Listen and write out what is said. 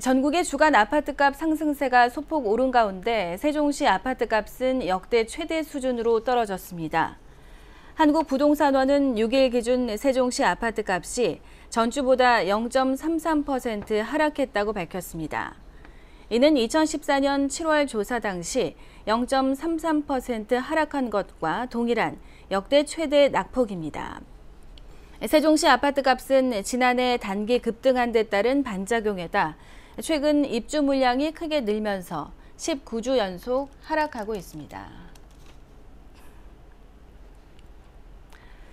전국의 주간 아파트값 상승세가 소폭 오른 가운데 세종시 아파트값은 역대 최대 수준으로 떨어졌습니다. 한국부동산원은 6일 기준 세종시 아파트값이 전주보다 0.33% 하락했다고 밝혔습니다. 이는 2014년 7월 조사 당시 0.33% 하락한 것과 동일한 역대 최대 낙폭입니다. 세종시 아파트값은 지난해 단기 급등한 데 따른 반작용에다 최근 입주 물량이 크게 늘면서 19주 연속 하락하고 있습니다.